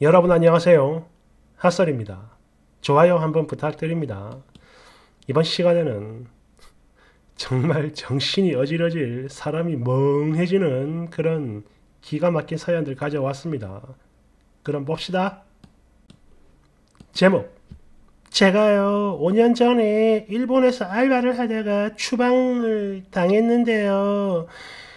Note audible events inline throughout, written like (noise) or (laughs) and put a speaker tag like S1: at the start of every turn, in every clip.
S1: 여러분 안녕하세요. 핫설입니다. 좋아요 한번 부탁드립니다. 이번 시간에는 정말 정신이 어지러질 사람이 멍해지는 그런 기가 막힌 사연들 가져왔습니다. 그럼 봅시다. 제목 제가요 5년 전에 일본에서 알바를 하다가 추방을 당했는데요.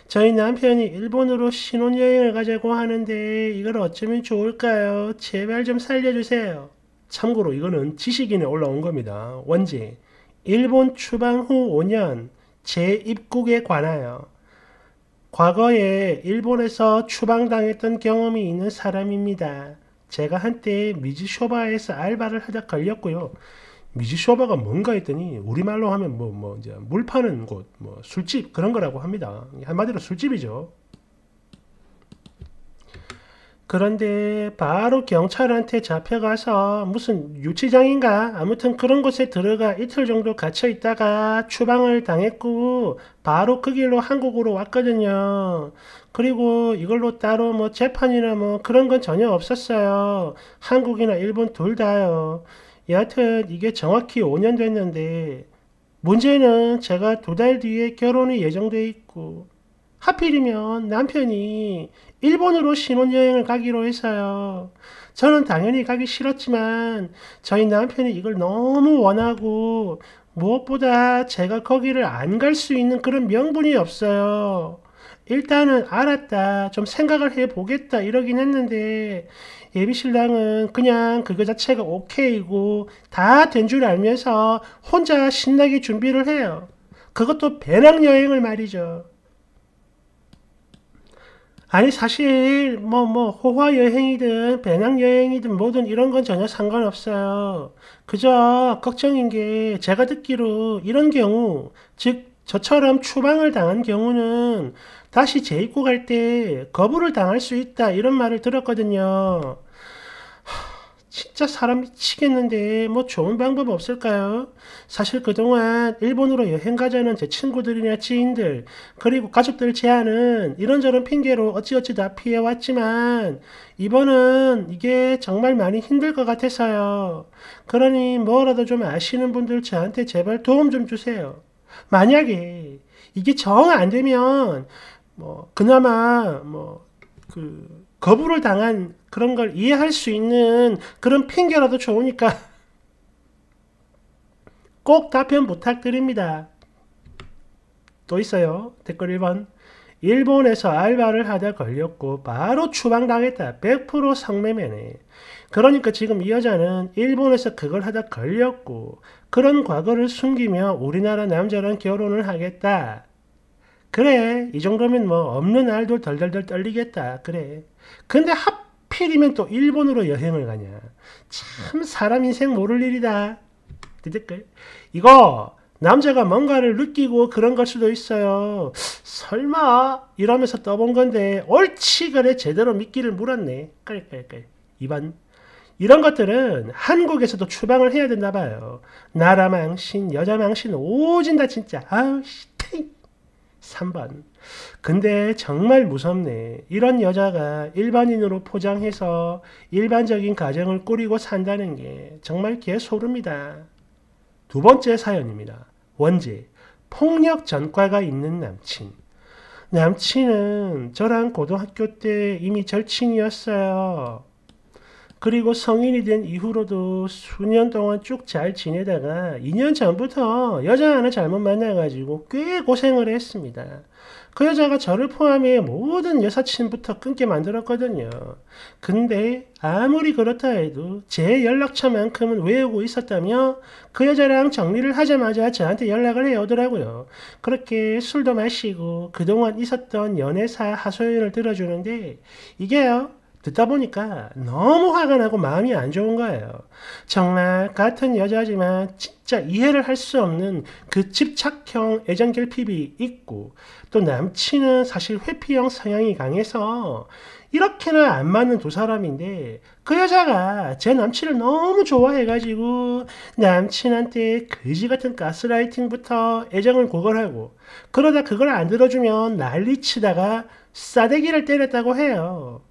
S1: 저희 남편이 일본으로 신혼여행을 가자고 하는데 이걸 어쩌면 좋을까요? 제발 좀 살려주세요. 참고로 이거는 지식인에 올라온 겁니다. 원지 일본 추방 후 5년 재입국에 관하여 과거에 일본에서 추방당했던 경험이 있는 사람입니다. 제가 한때 미즈쇼바에서 알바를 하다 걸렸고요. 미지쇼바가 뭔가 했더니 우리말로 하면 뭐뭐 뭐 이제 물 파는 곳, 뭐 술집 그런 거라고 합니다. 한마디로 술집이죠. 그런데 바로 경찰한테 잡혀가서 무슨 유치장인가 아무튼 그런 곳에 들어가 이틀 정도 갇혀 있다가 추방을 당했고 바로 그 길로 한국으로 왔거든요. 그리고 이걸로 따로 뭐 재판이나 뭐 그런 건 전혀 없었어요. 한국이나 일본 둘 다요. 여하튼 이게 정확히 5년 됐는데 문제는 제가 두 달 뒤에 결혼이 예정되어 있고 하필이면 남편이 일본으로 신혼여행을 가기로 했어요. 저는 당연히 가기 싫었지만 저희 남편이 이걸 너무 원하고 무엇보다 제가 거기를 안 갈 수 있는 그런 명분이 없어요. 일단은 알았다. 좀 생각을 해보겠다. 이러긴 했는데, 예비신랑은 그냥 그거 자체가 오케이고, 다 된 줄 알면서 혼자 신나게 준비를 해요. 그것도 배낭여행을 말이죠. 아니, 사실, 뭐, 뭐, 호화여행이든 배낭여행이든 뭐든 이런 건 전혀 상관없어요. 그저 걱정인 게 제가 듣기로 이런 경우, 즉, 저처럼 추방을 당한 경우는 다시 재입고 갈 때 거부를 당할 수 있다 이런 말을 들었거든요. 진짜 사람 미치겠는데 뭐 좋은 방법 없을까요? 사실 그동안 일본으로 여행 가자는 제 친구들이나 지인들 그리고 가족들 제안은 이런저런 핑계로 어찌어찌 다 피해왔지만 이번은 이게 정말 많이 힘들 것 같아서요. 그러니 뭐라도 좀 아시는 분들 저한테 제발 도움 좀 주세요. 만약에 이게 정 안 되면 뭐 그나마 뭐 그 거부를 당한 그런 걸 이해할 수 있는 그런 핑계라도 좋으니까 (laughs) 꼭 답변 부탁드립니다. 또 있어요. 댓글 1번. 일본에서 알바를 하다 걸렸고 바로 추방당했다. 100% 성매매네. 그러니까 지금 이 여자는 일본에서 그걸 하다 걸렸고 그런 과거를 숨기며 우리나라 남자랑 결혼을 하겠다. 그래 이 정도면 뭐 없는 알도 덜덜덜 떨리겠다 그래 근데 하필이면 또 일본으로 여행을 가냐 참 사람 인생 모를 일이다 댓글 이거 남자가 뭔가를 느끼고 그런 걸 수도 있어요 설마 이러면서 떠본 건데 옳지 그래 제대로 믿기를 물었네 깔깔깔 이번 이런 것들은 한국에서도 추방을 해야 된다 봐요 나라 망신 여자 망신 오진다 진짜 아우 씨 3번 근데 정말 무섭네. 이런 여자가 일반인으로 포장해서 일반적인 가정을 꾸리고 산다는 게 정말 개소름이다. 두 번째 사연입니다. 원제 폭력 전과가 있는 남친 남친은 저랑 고등학교 때 이미 절친이었어요. 그리고 성인이 된 이후로도 수년 동안 쭉 잘 지내다가 2년 전부터 여자 하나 잘못 만나가지고 꽤 고생을 했습니다. 그 여자가 저를 포함해 모든 여사친부터 끊게 만들었거든요. 근데 아무리 그렇다 해도 제 연락처만큼은 외우고 있었다며 그 여자랑 정리를 하자마자 저한테 연락을 해오더라고요. 그렇게 술도 마시고 그동안 있었던 연애사 하소연을 들어주는데 이게요. 듣다 보니까 너무 화가 나고 마음이 안 좋은 거예요. 정말 같은 여자지만 진짜 이해를 할 수 없는 그 집착형 애정 결핍이 있고 또 남친은 사실 회피형 성향이 강해서 이렇게는 안 맞는 두 사람인데 그 여자가 제 남친을 너무 좋아해가지고 남친한테 그지 같은 가스라이팅부터 애정을 고걸하고 그러다 그걸 안 들어주면 난리치다가 싸대기를 때렸다고 해요.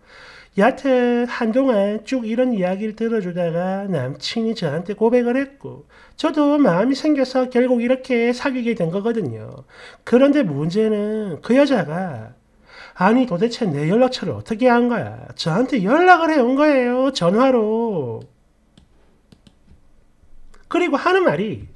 S1: 여하튼 한동안 쭉 이런 이야기를 들어주다가 남친이 저한테 고백을 했고 저도 마음이 생겨서 결국 이렇게 사귀게 된 거거든요. 그런데 문제는 그 여자가 아니 도대체 내 연락처를 어떻게 한 거야? 저한테 연락을 해온 거예요. 전화로. 그리고 하는 말이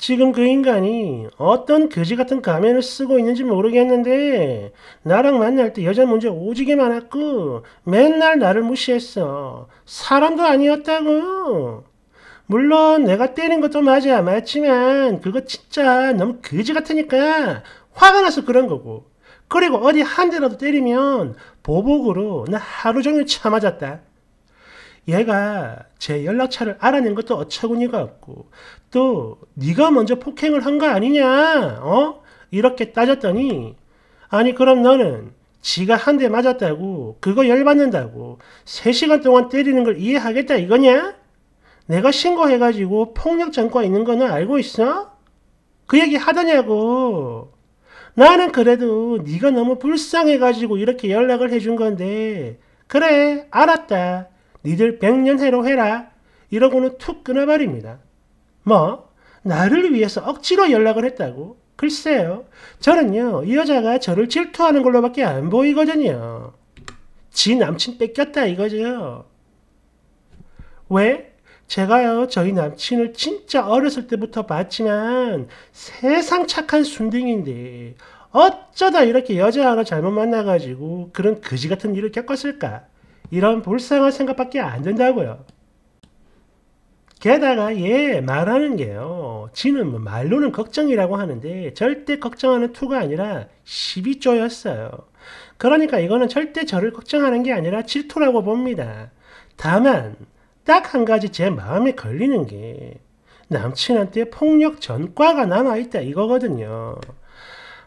S1: 지금 그 인간이 어떤 거지 같은 가면을 쓰고 있는지 모르겠는데 나랑 만날 때 여자 문제 오지게 많았고 맨날 나를 무시했어. 사람도 아니었다고. 물론 내가 때린 것도 맞아 맞지만 그거 진짜 너무 거지 같으니까 화가 나서 그런 거고. 그리고 어디 한 대라도 때리면 보복으로 나 하루 종일 참아졌다. 얘가 제 연락처를 알아낸 것도 어처구니가 없고 또 네가 먼저 폭행을 한 거 아니냐 어 이렇게 따졌더니 아니 그럼 너는 지가 한 대 맞았다고 그거 열받는다고 3시간 동안 때리는 걸 이해하겠다 이거냐? 내가 신고해가지고 폭력 전과 있는 거는 알고 있어? 그 얘기 하더냐고 나는 그래도 네가 너무 불쌍해가지고 이렇게 연락을 해준 건데 그래 알았다 니들 백년 해로 해라. 이러고는 툭 끊어버립니다. 뭐? 나를 위해서 억지로 연락을 했다고? 글쎄요. 저는요, 이 여자가 저를 질투하는 걸로밖에 안 보이거든요. 지 남친 뺏겼다 이거죠. 왜? 제가요, 저희 남친을 진짜 어렸을 때부터 봤지만 세상 착한 순딩인데 어쩌다 이렇게 여자 하나 잘못 만나가지고 그런 거지 같은 일을 겪었을까? 이런 불쌍한 생각밖에 안 된다고요. 게다가 얘 말하는 게요. 지는 뭐 말로는 걱정이라고 하는데 절대 걱정하는 투가 아니라 12조였어요. 그러니까 이거는 절대 저를 걱정하는 게 아니라 질투라고 봅니다. 다만 딱 한 가지 제 마음에 걸리는 게 남친한테 폭력 전과가 남아있다 이거거든요.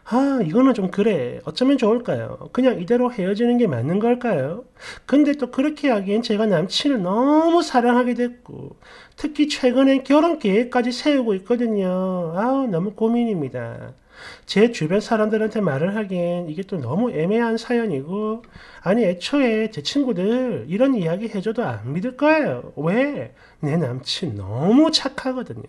S1: 아, 이거는 좀 그래. 어쩌면 좋을까요? 그냥 이대로 헤어지는 게 맞는 걸까요? 근데 또 그렇게 하기엔 제가 남친을 너무 사랑하게 됐고, 특히 최근에 결혼 계획까지 세우고 있거든요. 아우, 너무 고민입니다. 제 주변 사람들한테 말을 하기엔 이게 또 너무 애매한 사연이고, 아니, 애초에 제 친구들 이런 이야기 해줘도 안 믿을 거예요. 왜? 내 남친 너무 착하거든요.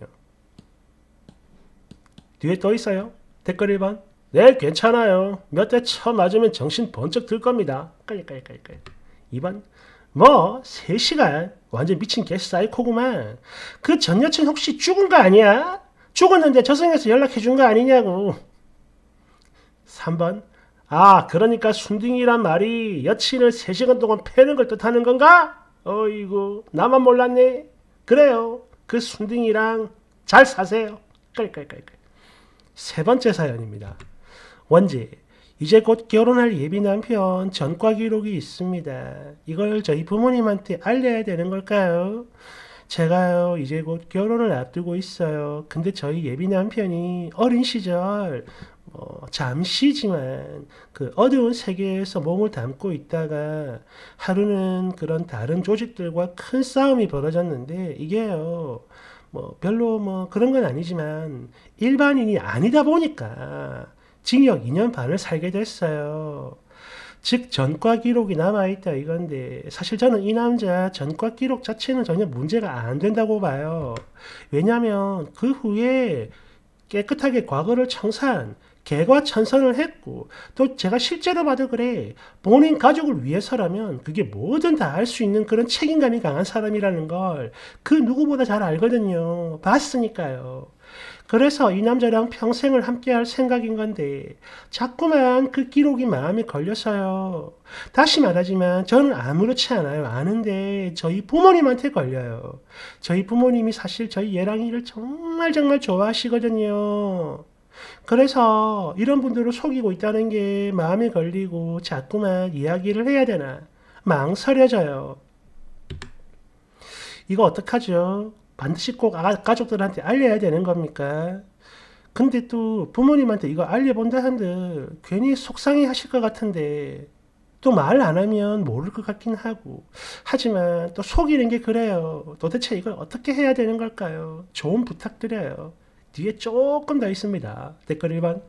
S1: 뒤에 떠 있어요. 댓글 1번. 네, 괜찮아요. 몇 대 쳐 맞으면 정신 번쩍 들 겁니다. 깔깔깔깔. 2번. 뭐, 3시간? 완전 미친 개 사이코구만. 그 전 여친 혹시 죽은 거 아니야? 죽었는데 저승에서 연락해 준 거 아니냐고. 3번. 아, 그러니까 순둥이란 말이 여친을 3시간 동안 패는 걸 뜻하는 건가? 어이구, 나만 몰랐네. 그래요. 그 순둥이랑 잘 사세요. 깔깔깔깔. 세 번째 사연입니다. 원지 이제 곧 결혼할 예비 남편 전과 기록이 있습니다. 이걸 저희 부모님한테 알려야 되는 걸까요? 제가요 이제 곧 결혼을 앞두고 있어요. 근데 저희 예비 남편이 어린 시절 뭐 잠시지만 그 어두운 세계에서 몸을 담고 있다가 하루는 그런 다른 조직들과 큰 싸움이 벌어졌는데 이게요. 뭐 별로 뭐 그런 건 아니지만 일반인이 아니다 보니까 징역 2년 반을 살게 됐어요. 즉 전과 기록이 남아있다 이건데 사실 저는 이 남자 전과 기록 자체는 전혀 문제가 안 된다고 봐요. 왜냐하면 그 후에 깨끗하게 과거를 청산, 개과천선을 했고 또 제가 실제로 봐도 그래 본인 가족을 위해서라면 그게 뭐든 다 할 수 있는 그런 책임감이 강한 사람이라는 걸 그 누구보다 잘 알거든요. 봤으니까요. 그래서 이 남자랑 평생을 함께할 생각인 건데 자꾸만 그 기록이 마음에 걸려서요. 다시 말하지만 저는 아무렇지 않아요. 아는데 저희 부모님한테 걸려요. 저희 부모님이 사실 저희 예랑이를 정말 정말 좋아하시거든요. 그래서 이런 분들을 속이고 있다는 게 마음에 걸리고 자꾸만 이야기를 해야 되나 망설여져요. 이거 어떡하죠? 반드시 꼭 아, 가족들한테 알려야 되는 겁니까? 근데 또 부모님한테 이거 알려본다 한들 괜히 속상해 하실 것 같은데 또 말 안 하면 모를 것 같긴 하고 하지만 또 속이는 게 그래요. 도대체 이걸 어떻게 해야 되는 걸까요? 좋은 부탁드려요. 뒤에 조금 더 있습니다. 댓글 1번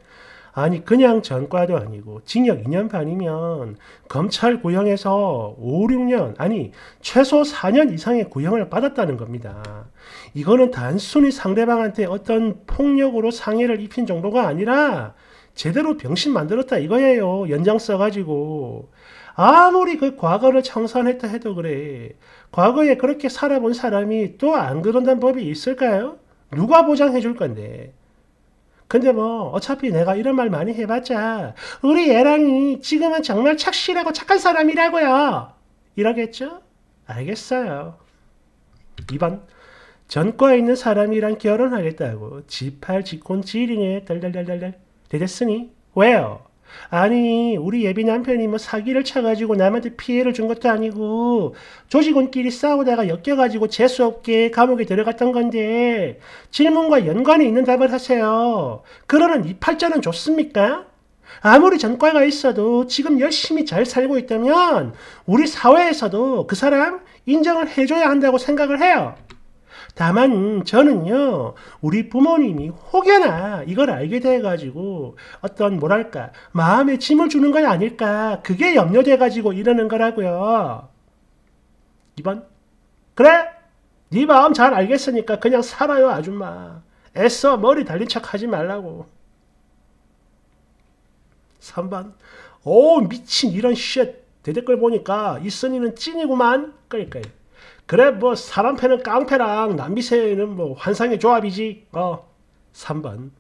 S1: 아니 그냥 전과도 아니고 징역 2년 반이면 검찰 구형에서 5, 6년 아니 최소 4년 이상의 구형을 받았다는 겁니다. 이거는 단순히 상대방한테 어떤 폭력으로 상해를 입힌 정도가 아니라 제대로 병신 만들었다 이거예요. 연장 써가지고. 아무리 그 과거를 청산했다 해도 그래. 과거에 그렇게 살아본 사람이 또 안 그런다는 법이 있을까요? 누가 보장해 줄 건데. 근데 뭐 어차피 내가 이런 말 많이 해봤자 우리 애랑이 지금은 정말 착실하고 착한 사람이라고요. 이러겠죠? 알겠어요. 2번 전과 있는 사람이랑 결혼하겠다고 지팔, 지콘, 지링에 달달달달달 대댔으니 왜요? 아니 우리 예비 남편이 뭐 사기를 쳐가지고 남한테 피해를 준 것도 아니고 조직원끼리 싸우다가 엮여가지고 재수없게 감옥에 들어갔던 건데 질문과 연관이 있는 답을 하세요. 그러는 이 팔자는 좋습니까? 아무리 전과가 있어도 지금 열심히 잘 살고 있다면 우리 사회에서도 그 사람 인정을 해줘야 한다고 생각을 해요. 다만 저는요 우리 부모님이 혹여나 이걸 알게 돼 가지고 어떤 뭐랄까 마음에 짐을 주는 건 아닐까 그게 염려돼 가지고 이러는 거라고요 2번 그래 네 마음 잘 알겠으니까 그냥 살아요 아줌마 애써 머리 달린 척 하지 말라고 3번 오 미친 이런 쉣 대댓글 보니까 이선이는 찐이구만 끌끌 그래 뭐 사람 패는 깡패랑 남비새는 뭐 환상의 조합이지 어 3번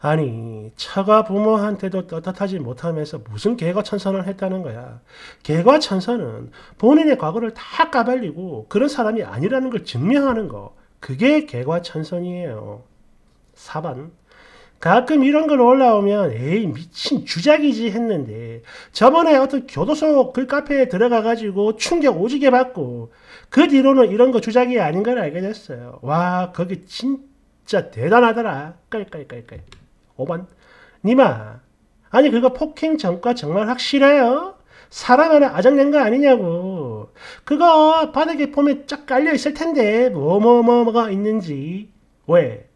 S1: 아니 처가 부모한테도 떳떳하지 못하면서 무슨 개과천선을 했다는 거야 개과천선은 본인의 과거를 다 까발리고 그런 사람이 아니라는 걸 증명하는 거 그게 개과천선이에요 4번 가끔 이런 걸 올라오면 에이 미친 주작이지 했는데 저번에 어떤 교도소 글 그 카페에 들어가 가지고 충격 오지게 받고 그 뒤로는 이런 거 주작이 아닌 걸 알게 됐어요 와 거기 진짜 대단하더라 깔깔깔깔 5번 니마 아니 그거 폭행 전과 정말 확실해요? 사람 하나 아작낸 거 아니냐고 그거 바닥에 보면 쫙 깔려 있을 텐데 뭐뭐뭐가 있는지 왜?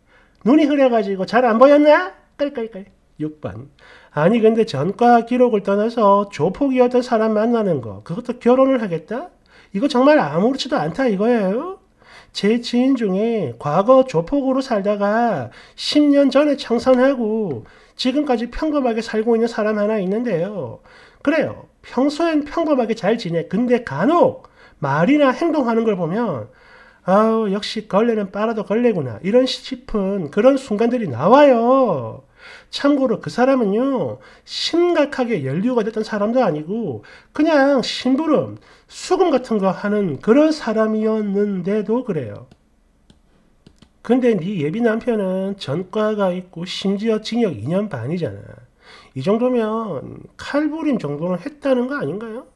S1: 눈이 흐려가지고 잘 안 보였나? 깔깔깔. 6번. 아니 근데 전과 기록을 떠나서 조폭이었던 사람 만나는 거 그것도 결혼을 하겠다? 이거 정말 아무렇지도 않다 이거예요. 제 지인 중에 과거 조폭으로 살다가 10년 전에 청산하고 지금까지 평범하게 살고 있는 사람 하나 있는데요. 그래요. 평소엔 평범하게 잘 지내. 근데 간혹 말이나 행동하는 걸 보면 아우 역시 걸레는 빨아도 걸레구나 이런 싶은 그런 순간들이 나와요. 참고로 그 사람은요 심각하게 연류가 됐던 사람도 아니고 그냥 심부름 수금 같은 거 하는 그런 사람이었는데도 그래요 근데 네 예비 남편은 전과가 있고 심지어 징역 2년 반이잖아 이 정도면 칼부림 정도는 했다는 거 아닌가요?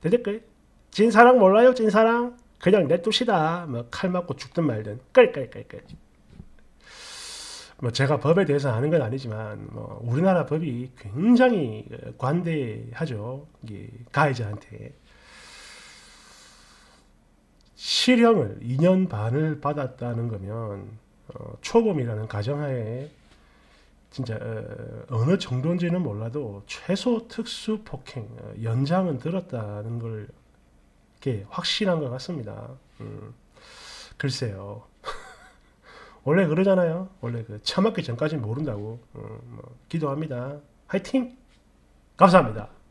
S1: 대댓글 찐사랑 몰라요 찐사랑 그냥 내둡시다. 뭐 칼 맞고 죽든 말든 끌끌끌끌. 뭐 제가 법에 대해서 아는 건 아니지만 뭐 우리나라 법이 굉장히 관대하죠. 가해자한테 실형을 2년 반을 받았다는 거면 어, 초범이라는 가정하에 진짜 어, 느 정도인지는 몰라도 최소 특수 폭행 어, 연장은 들었다는 걸게 확실한 것 같습니다. 음, 글쎄요. (laughs) 원래 그러잖아요. 원래 그 참았기 전까지 모른다고. 음, 뭐, 기도합니다. 화이팅! 감사합니다.